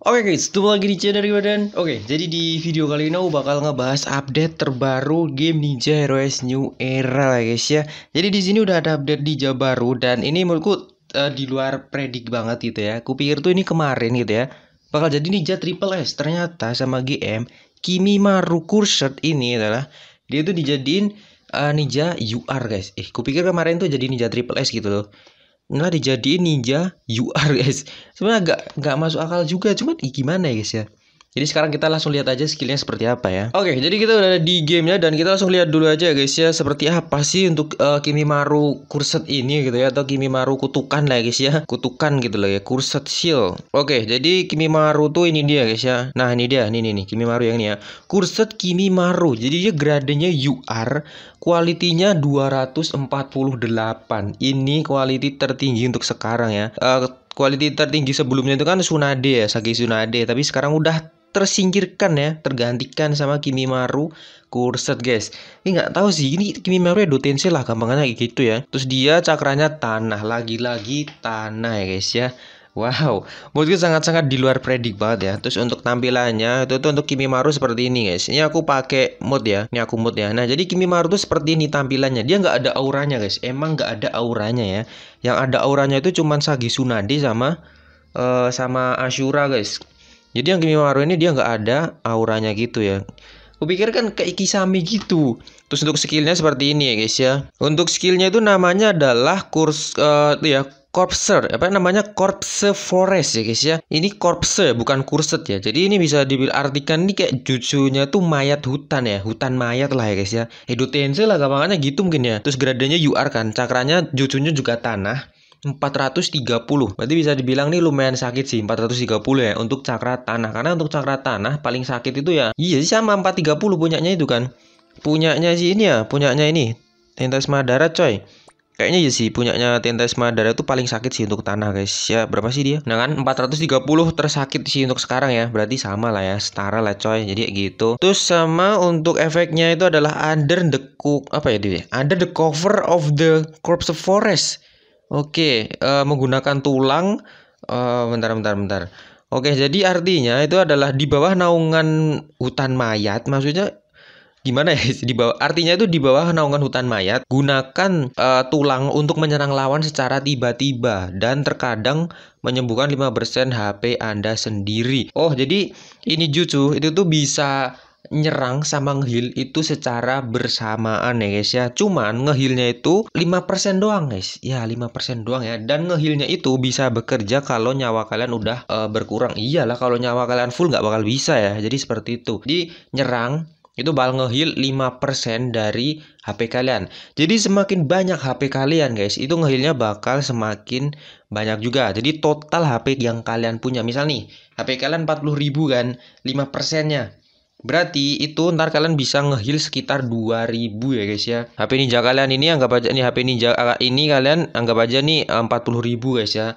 Oke okay guys, ketemu lagi di channel Ramadan Oke, okay, jadi di video kali ini aku bakal ngebahas update terbaru game Ninja Heroes New Era lah guys ya Jadi di sini udah ada update Ninja baru dan ini menurutku uh, di luar predik banget gitu ya Kupikir tuh ini kemarin gitu ya Bakal jadi Ninja Triple S, ternyata sama GM Kimi Maru Kurset ini adalah Dia tuh dijadiin uh, Ninja UR guys Eh, kupikir kemarin tuh jadi Ninja Triple S gitu loh nggak dijadiin ninja URS sebenarnya nggak nggak masuk akal juga cuman gimana ya guys ya jadi sekarang kita langsung lihat aja skillnya seperti apa ya. Oke, okay, jadi kita udah ada di gamenya dan kita langsung lihat dulu aja guys ya seperti apa sih untuk uh, Kimimaru Kurset ini gitu ya atau Kimimaru kutukan lah guys ya. Kutukan gitu loh ya, Kurset Shield. Oke, okay, jadi Kimimaru tuh ini dia guys ya. Nah, ini dia, ini nih nih Kimimaru yang ini ya. Kurset Kimimaru. Jadi dia gradenya UR, kualitinya 248. Ini quality tertinggi untuk sekarang ya. Uh, Kualiti tertinggi sebelumnya itu kan Sunade ya, Sagi Sunade. Tapi sekarang udah tersingkirkan ya, tergantikan sama Kimi Maru Kurset guys. Ini nggak tahu sih, ini Kimi Maru ya dotensi lah kayak gitu ya. Terus dia cakranya tanah, lagi-lagi tanah ya guys ya. Wow, menurutku sangat-sangat di luar predik banget ya. Terus untuk tampilannya itu tuh untuk Maru seperti ini guys. Ini aku pakai mod ya, ini aku mod ya. Nah jadi Kimi Maru tuh seperti ini tampilannya. Dia nggak ada auranya guys. Emang nggak ada auranya ya. Yang ada auranya itu cuman Sagi Sunade sama uh, sama Ashura guys. Jadi yang Kimi Maru ini dia nggak ada auranya gitu ya. Kupikir kan kayak Ikisami gitu. Terus untuk skillnya seperti ini ya guys ya. Untuk skillnya itu namanya adalah kurs uh, eh, ya Corpse, apa namanya Corpse Forest ya guys ya. Ini Corpse bukan Kurset ya. Jadi ini bisa diartikan ini kayak jutsunya tuh mayat hutan ya, hutan mayat lah ya guys ya. Edutense lah gampangannya gitu mungkin ya. Terus gradenya UR kan, cakranya jutsunya juga tanah. 430. Berarti bisa dibilang nih lumayan sakit sih 430 ya untuk cakra tanah. Karena untuk cakra tanah paling sakit itu ya iya sih sama 430 punyanya itu kan. Punyanya sih ini ya, punyanya ini. Tentas Madara coy kayaknya ya sih punyanya Tentas Madara itu paling sakit sih untuk tanah guys ya berapa sih dia nah kan 430 tersakit sih untuk sekarang ya berarti sama lah ya setara lah coy jadi gitu terus sama untuk efeknya itu adalah under the cook apa ya dia under the cover of the corpse forest Oke, uh, menggunakan tulang. Uh, bentar, bentar, bentar. Oke, jadi artinya itu adalah di bawah naungan hutan mayat. Maksudnya gimana ya? Di bawah artinya itu di bawah naungan hutan mayat, gunakan uh, tulang untuk menyerang lawan secara tiba-tiba dan terkadang menyembuhkan 5% HP Anda sendiri. Oh, jadi ini jutsu itu tuh bisa nyerang sama ngehil itu secara bersamaan ya guys ya. Cuman ngehilnya itu 5% doang guys. Ya 5% doang ya. Dan ngehilnya itu bisa bekerja kalau nyawa kalian udah uh, berkurang. Iyalah kalau nyawa kalian full nggak bakal bisa ya. Jadi seperti itu. Jadi nyerang itu bakal ngeheal 5% dari HP kalian. Jadi semakin banyak HP kalian guys, itu ngehilnya bakal semakin banyak juga. Jadi total HP yang kalian punya, misal nih HP kalian 40.000 kan, 5%-nya Berarti itu ntar kalian bisa ngeheal sekitar 2000 ya guys ya. HP ninja kalian ini anggap aja nih HP ninja ah, ini kalian anggap aja nih 40.000 eh, guys ya.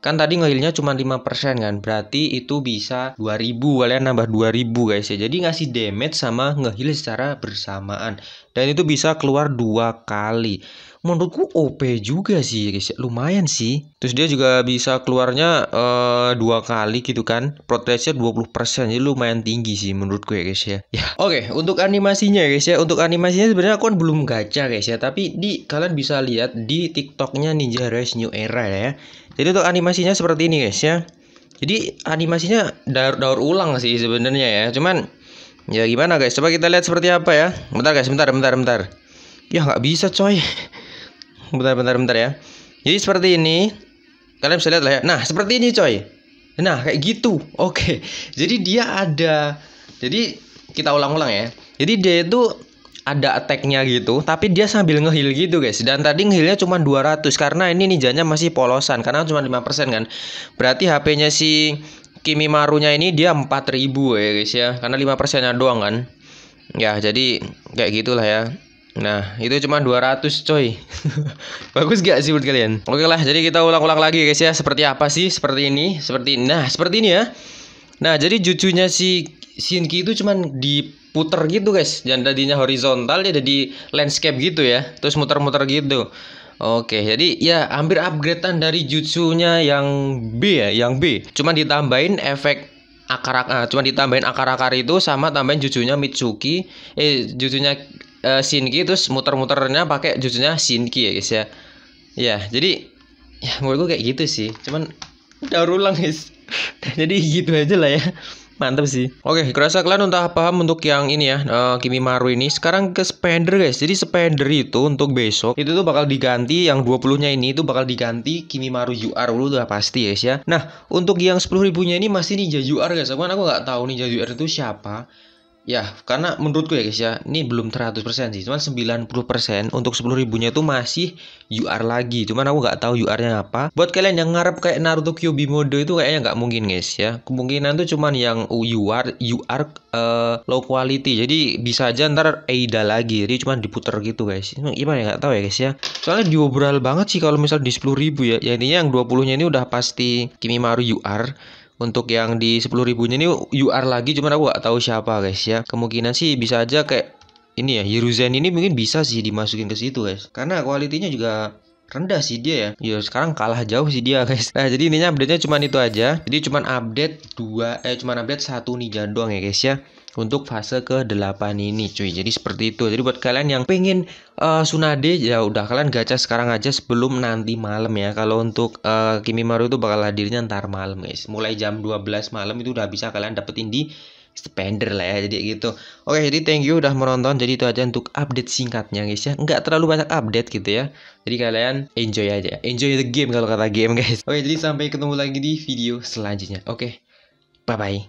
Kan tadi ngehilnya cuma 5% kan, berarti itu bisa 2000, kalian nambah 2000 guys ya. Jadi ngasih damage sama ngehil secara bersamaan. Dan itu bisa keluar dua kali. Menurutku OP juga sih guys, ya. lumayan sih. Terus dia juga bisa keluarnya uh, dua kali gitu kan. protesnya dua puluh 20%, jadi lumayan tinggi sih menurutku ya guys ya. ya. Oke, okay, untuk animasinya guys ya, untuk animasinya sebenarnya aku kan belum gacha guys ya. Tapi di kalian bisa lihat di TikToknya Ninja Race New Era ya jadi untuk animasinya seperti ini guys ya. Jadi animasinya daur, daur ulang sih sebenarnya ya. Cuman ya gimana guys? Coba kita lihat seperti apa ya. Bentar guys, bentar, bentar, bentar. Ya nggak bisa coy. bentar, bentar, bentar ya. Jadi seperti ini. Kalian bisa lihat lah ya. Nah seperti ini coy. Nah kayak gitu. Oke. Jadi dia ada. Jadi kita ulang-ulang ya. Jadi dia itu ada attacknya gitu tapi dia sambil ngehil gitu guys dan tadi ngehilnya cuma 200 karena ini ninjanya masih polosan karena cuma 5% kan berarti HP-nya si Kimi Marunya ini dia 4000 ya guys ya karena 5% nya doang kan ya jadi kayak gitulah ya Nah, itu cuma 200 coy. Bagus gak sih buat kalian? Oke lah, jadi kita ulang-ulang lagi guys ya. Seperti apa sih? Seperti ini, seperti nah, seperti ini ya. Nah, jadi cucunya si Shinki itu cuman di puter gitu guys dan tadinya horizontal ya jadi landscape gitu ya terus muter-muter gitu oke jadi ya hampir upgradean dari jutsunya yang B ya yang B cuman ditambahin efek akar akar eh, cuman ditambahin akar-akar itu sama tambahin jutsunya Mitsuki eh jutsunya eh, Shinki terus muter-muternya pakai jutsunya Shinki ya guys ya ya jadi ya gue kayak gitu sih cuman udah ulang guys jadi gitu aja lah ya mantap sih oke okay, kerasa kalian udah paham untuk yang ini ya uh, Maru ini sekarang ke spender guys jadi spender itu untuk besok itu tuh bakal diganti yang 20 nya ini itu bakal diganti Kimi Maru UR dulu udah pasti guys ya nah untuk yang 10 ribunya ini masih Ninja UR guys aku aku nggak tahu Ninja UR itu siapa Ya, karena menurutku ya guys ya, ini belum 100% sih, cuman 90% untuk 10 ribunya itu masih UR lagi. Cuman aku nggak tahu UR-nya apa. Buat kalian yang ngarep kayak Naruto Kyuubi mode itu kayaknya nggak mungkin guys ya. Kemungkinan tuh cuman yang UR UR uh, eh, low quality. Jadi bisa aja ntar Eida lagi. Jadi cuman diputer gitu guys. Gimana ya nggak tahu ya guys ya. Soalnya diobral banget sih kalau misal di 10 ribu ya. Ya intinya yang 20-nya ini udah pasti Kimimaru UR. Untuk yang di ribu nya ini UR lagi cuman aku gak tahu siapa guys ya. Kemungkinan sih bisa aja kayak ini ya Yeruzen ini mungkin bisa sih dimasukin ke situ guys. Karena kualitinya juga rendah sih dia ya. Ya sekarang kalah jauh sih dia guys. Nah jadi ininya update-nya cuman itu aja. Jadi cuman update dua eh cuman update satu ninja doang ya guys ya untuk fase ke-8 ini cuy jadi seperti itu jadi buat kalian yang pengen uh, Sunade ya udah kalian gacha sekarang aja sebelum nanti malam ya kalau untuk uh, Kimimaru itu bakal hadirnya ntar malam guys mulai jam 12 malam itu udah bisa kalian dapetin di spender lah ya jadi gitu oke jadi thank you udah menonton jadi itu aja untuk update singkatnya guys ya nggak terlalu banyak update gitu ya jadi kalian enjoy aja ya. enjoy the game kalau kata game guys oke jadi sampai ketemu lagi di video selanjutnya oke bye bye